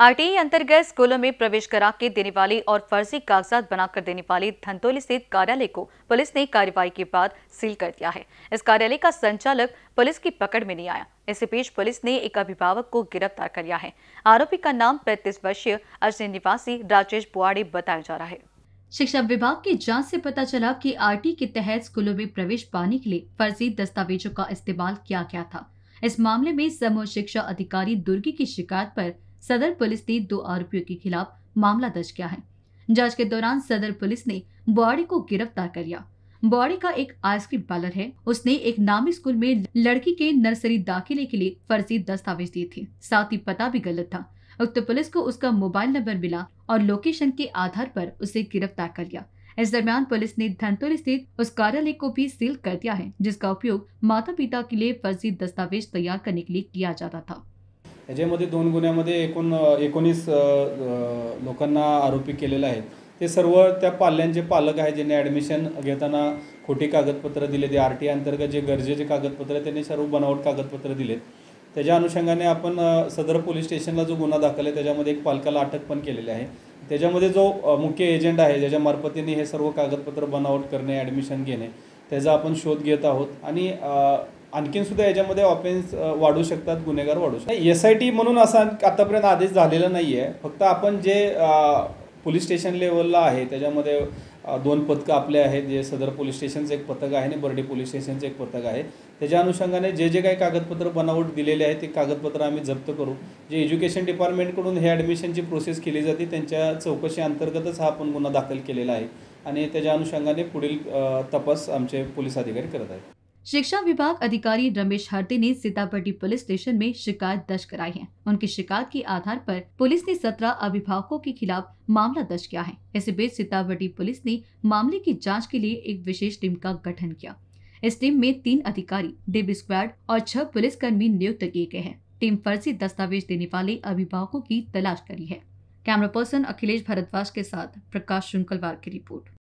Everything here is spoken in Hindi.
आरटीई अंतर्गत स्कूलों में प्रवेश करा के देने वाली और फर्जी कागजात बनाकर देने वाली धंतोली स्थित कार्यालय को पुलिस ने कार्रवाई के बाद सील कर दिया है इस कार्यालय का संचालक पुलिस की पकड़ में नहीं आया इसी बीच पुलिस ने एक अभिभावक को गिरफ्तार कर लिया है आरोपी का नाम पैतीस वर्षीय अजय निवासी राजेश बुआड़े बताया जा रहा है शिक्षा विभाग की जांच से पता चला कि आरटी के तहत स्कूलों में प्रवेश पाने के लिए फर्जी दस्तावेजों का इस्तेमाल किया गया था इस मामले में समूह शिक्षा अधिकारी दुर्गी की शिकायत पर सदर पुलिस ने दो आरोपियों के खिलाफ मामला दर्ज किया है जांच के दौरान सदर पुलिस ने बॉडी को गिरफ्तार कर लिया बॉडी का एक आइसक्रीम पार्लर है उसने एक नामी स्कूल में लड़की के नर्सरी दाखिले के लिए फर्जी दस्तावेज दिए थे साथ ही पता भी गलत था उक्त पुलिस को उसका मोबाइल नंबर मिला और लोकेशन के आधार पर उसे गिरफ्तार कर लिया इस दरमियान पुलिस ने धनतोरी स्थित उस कार्यालय को भी सील कर दिया है जिसका उपयोग माता पिता के लिए फर्जी दस्तावेज तैयार करने के लिए किया जाता था याच्यामध्ये दोन गुन्ह्यामध्ये एकूण एकोणीस लोकांना आरोपी केलेलं आहे ते सर्व त्या पाल्यांचे पालक आहे ज्यांनी ॲडमिशन घेताना खोटी कागदपत्रं दिले ते आर टी अंतर्गत जे गरजेचे कागदपत्र आहे त्यांनी सर्व बनावट कागदपत्र दिलेत त्याच्या अनुषंगाने आपण सदर पोलीस स्टेशनला जो गुन्हा दाखल आहे त्याच्यामध्ये एक पालकाला अटक पण केलेली आहे त्याच्यामध्ये जो मुख्य एजंट आहे ज्याच्या मार्फतीने हे सर्व कागदपत्र बनावट करणे ॲडमिशन घेणे त्याचा आपण शोध घेत आहोत आणि सुद्धा याच्यामध्ये ऑफेन्स वाढू शकतात गुन्हेगार वाढू शकतात एस आय टी म्हणून असा आतापर्यंत आदेश झालेला नाही आहे फक्त आपण जे पोलीस स्टेशन लेवलला आहे त्याच्यामध्ये दोन पथकं आपले आहेत जे सदर पोलीस स्टेशनचं एक पथक आहे आणि बर्डी पोलीस स्टेशनचं एक पथक आहे त्याच्या अनुषंगाने जे जे काही कागदपत्र बनावट दिलेले आहेत ते कागदपत्र आम्ही जप्त करू जे एज्युकेशन डिपार्टमेंटकडून हे ॲडमिशनची प्रोसेस केली जाते त्यांच्या चौकशी अंतर्गतच हा आपण गुन्हा दाखल केलेला आहे आणि त्याच्या अनुषंगाने पुढील तपास आमचे पोलीस अधिकारी करत आहेत शिक्षा विभाग अधिकारी रमेश हरदे ने सीतापट्टी पुलिस स्टेशन में शिकायत दर्ज कराई है उनकी शिकायत के आधार पर पुलिस ने सत्रह अभिभावकों के खिलाफ मामला दर्ज किया है इसी बीच सीतावटी पुलिस ने मामले की जांच के लिए एक विशेष टीम का गठन किया इस टीम में तीन अधिकारी डिब स्क्वाड और छह पुलिसकर्मी नियुक्त किए गए हैं टीम फर्जी दस्तावेज देने वाले अभिभावकों की तलाश करी है कैमरा पर्सन अखिलेश भारद्वाज के साथ प्रकाश शुंकलवार की रिपोर्ट